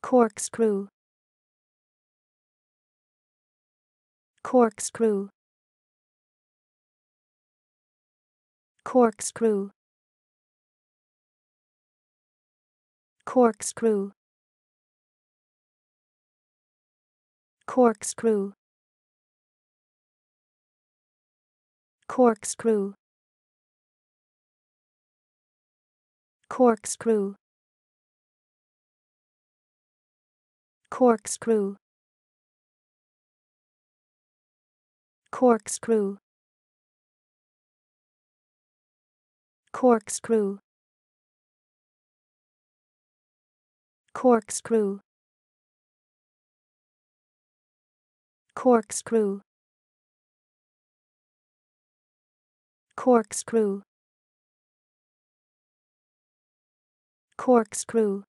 corkscrew corkscrew corkscrew corkscrew corkscrew corkscrew corkscrew corkscrew corkscrew corkscrew corkscrew corkscrew corkscrew corkscrew